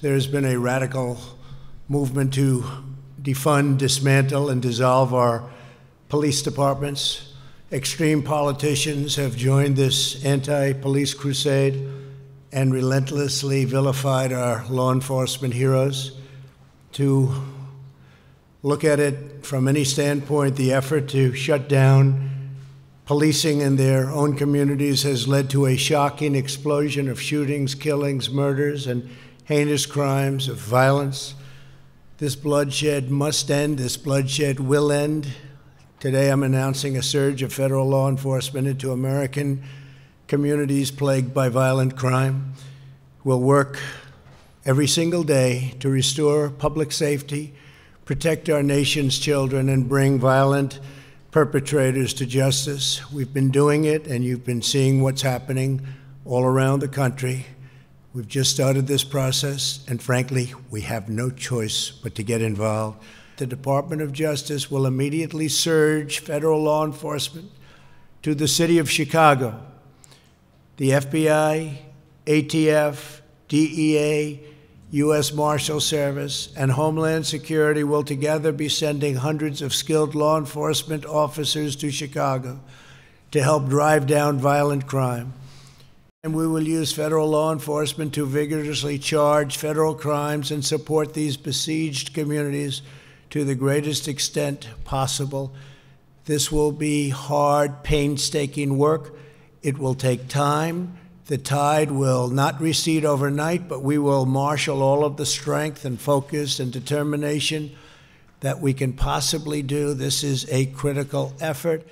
There's been a radical movement to defund, dismantle, and dissolve our police departments. Extreme politicians have joined this anti police crusade and relentlessly vilified our law enforcement heroes. To look at it from any standpoint, the effort to shut down policing in their own communities has led to a shocking explosion of shootings, killings, murders, and heinous crimes, of violence. This bloodshed must end. This bloodshed will end. Today, I'm announcing a surge of federal law enforcement into American communities plagued by violent crime. We'll work every single day to restore public safety, protect our nation's children, and bring violent perpetrators to justice. We've been doing it, and you've been seeing what's happening all around the country. We've just started this process, and frankly, we have no choice but to get involved. The Department of Justice will immediately surge federal law enforcement to the city of Chicago. The FBI, ATF, DEA, U.S. Marshal Service, and Homeland Security will together be sending hundreds of skilled law enforcement officers to Chicago to help drive down violent crime. And we will use federal law enforcement to vigorously charge federal crimes and support these besieged communities to the greatest extent possible. This will be hard, painstaking work. It will take time. The tide will not recede overnight, but we will marshal all of the strength and focus and determination that we can possibly do. This is a critical effort.